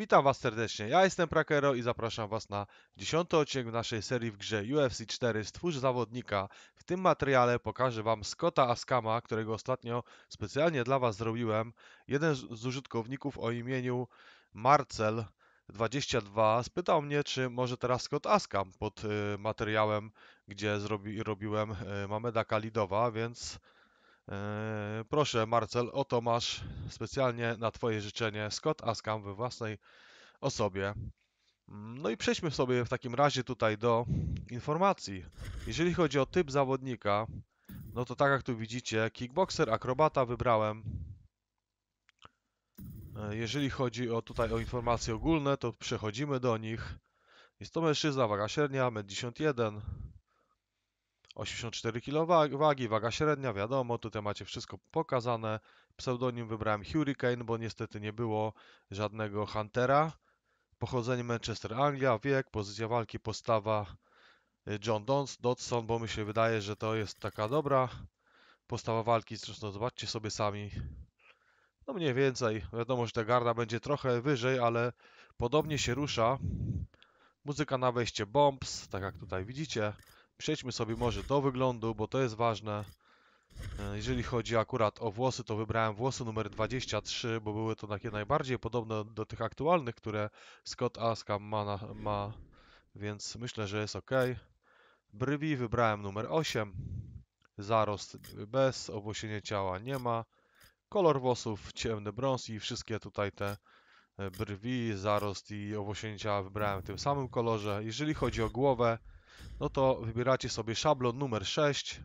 Witam Was serdecznie, ja jestem Prakero i zapraszam Was na dziesiąty odcinek naszej serii w grze UFC 4 Stwórz Zawodnika. W tym materiale pokażę Wam Scotta Askama, którego ostatnio specjalnie dla Was zrobiłem. Jeden z użytkowników o imieniu Marcel22 spytał mnie, czy może teraz Scott Askam pod y, materiałem, gdzie zrobi, robiłem y, Mameda Kalidowa, więc... E, proszę Marcel, oto masz specjalnie na Twoje życzenie Scott Askam we własnej osobie. No i przejdźmy sobie w takim razie tutaj do informacji. Jeżeli chodzi o typ zawodnika, no to tak jak tu widzicie, kickboxer, akrobata wybrałem. E, jeżeli chodzi o tutaj o informacje ogólne, to przechodzimy do nich. Jest to mężczyzna, waga średnia, 1,91 m, 84 kg wagi, waga średnia, wiadomo, tutaj macie wszystko pokazane. Pseudonim wybrałem Hurricane, bo niestety nie było żadnego Huntera. Pochodzenie Manchester, Anglia, wiek, pozycja walki, postawa y, John Dodson, bo mi się wydaje, że to jest taka dobra postawa walki, zresztą zobaczcie sobie sami. No mniej więcej, wiadomo, że ta garda będzie trochę wyżej, ale podobnie się rusza. Muzyka na wejście Bombs, tak jak tutaj widzicie. Przejdźmy sobie może do wyglądu, bo to jest ważne. E, jeżeli chodzi akurat o włosy, to wybrałem włosy numer 23, bo były to takie najbardziej podobne do tych aktualnych, które Scott Aska ma, ma więc myślę, że jest ok. Brwi wybrałem numer 8, zarost bez, obłosienie ciała nie ma, kolor włosów ciemny brąz i wszystkie tutaj te e, brwi, zarost i obłosienie ciała wybrałem w tym samym kolorze. Jeżeli chodzi o głowę, no to wybieracie sobie szablon numer 6.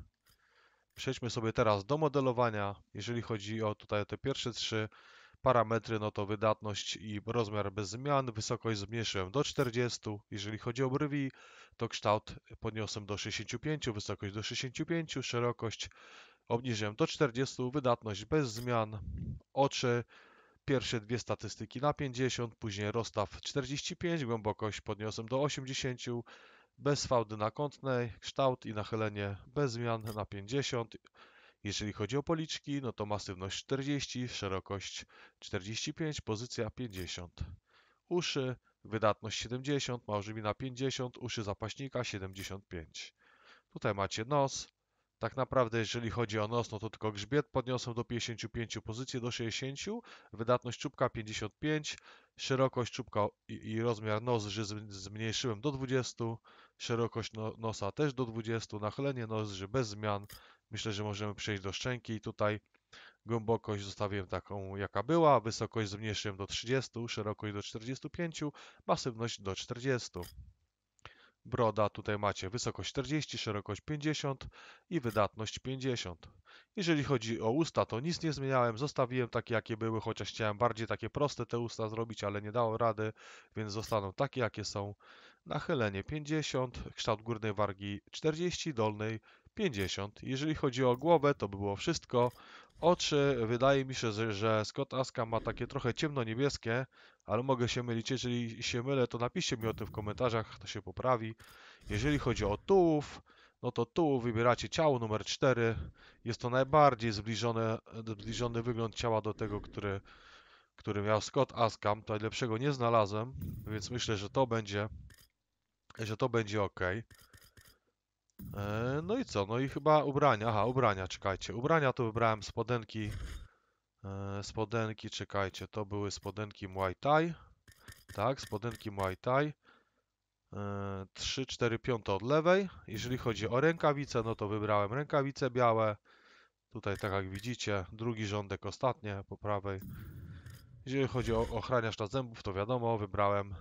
Przejdźmy sobie teraz do modelowania. Jeżeli chodzi o tutaj te pierwsze trzy parametry, no to wydatność i rozmiar bez zmian, wysokość zmniejszyłem do 40. Jeżeli chodzi o brwi, to kształt podniosłem do 65, wysokość do 65, szerokość obniżyłem do 40, wydatność bez zmian, oczy pierwsze dwie statystyki na 50, później rozstaw 45, głębokość podniosłem do 80, bez fałdy na kątnej, kształt i nachylenie bez zmian na 50. Jeżeli chodzi o policzki, no to masywność 40, szerokość 45, pozycja 50. Uszy, wydatność 70, małżywina 50, uszy zapaśnika 75. Tutaj macie nos. Tak naprawdę, jeżeli chodzi o nos, no to tylko grzbiet podniosłem do 55, pozycję do 60, wydatność czubka 55, szerokość czubka i, i rozmiar nos zmniejszyłem do 20, szerokość no, nosa też do 20, nachylenie nozdrzy bez zmian. Myślę, że możemy przejść do szczęki. Tutaj głębokość zostawiłem taką jaka była, wysokość zmniejszyłem do 30, szerokość do 45, masywność do 40. Broda tutaj macie wysokość 40, szerokość 50 i wydatność 50. Jeżeli chodzi o usta, to nic nie zmieniałem, zostawiłem takie jakie były, chociaż chciałem bardziej takie proste te usta zrobić, ale nie dało rady, więc zostaną takie jakie są nachylenie 50, kształt górnej wargi 40, dolnej 50. Jeżeli chodzi o głowę, to by było wszystko. Oczy, wydaje mi się, że Scott Aska ma takie trochę ciemno-niebieskie, ale mogę się mylić. Jeżeli się mylę, to napiszcie mi o tym w komentarzach, to się poprawi. Jeżeli chodzi o tułów, no to tu wybieracie ciało numer 4. Jest to najbardziej zbliżone, zbliżony wygląd ciała do tego, który, który miał Scott Askam. To najlepszego nie znalazłem, więc myślę, że to będzie że to będzie ok. E, no i co? No i chyba ubrania. Aha, ubrania, czekajcie. Ubrania to wybrałem spodenki. E, spodenki, czekajcie, to były spodenki Muay Thai. Tak, spodenki Muay Thai. 3, 4, 5 od lewej. Jeżeli chodzi o rękawice, no to wybrałem rękawice białe. Tutaj, tak jak widzicie, drugi rządek ostatnie po prawej. Jeżeli chodzi o ochraniacz dla zębów, to wiadomo, wybrałem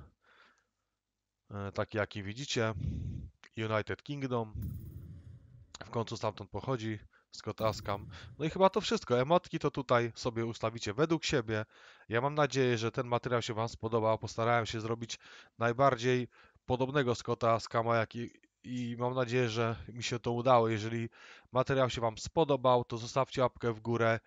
E, taki jaki widzicie. United Kingdom. W końcu stamtąd pochodzi. Scott Askam. No i chyba to wszystko. Emotki to tutaj sobie ustawicie według siebie. Ja mam nadzieję, że ten materiał się Wam spodobał. Postarałem się zrobić najbardziej podobnego Scotta Askama, jaki i mam nadzieję, że mi się to udało. Jeżeli materiał się Wam spodobał, to zostawcie łapkę w górę.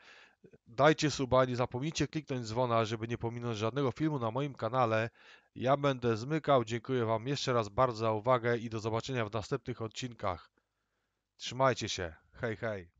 Dajcie suba, nie zapomnijcie kliknąć dzwona, żeby nie pominąć żadnego filmu na moim kanale. Ja będę zmykał. Dziękuję Wam jeszcze raz bardzo za uwagę i do zobaczenia w następnych odcinkach. Trzymajcie się. Hej, hej.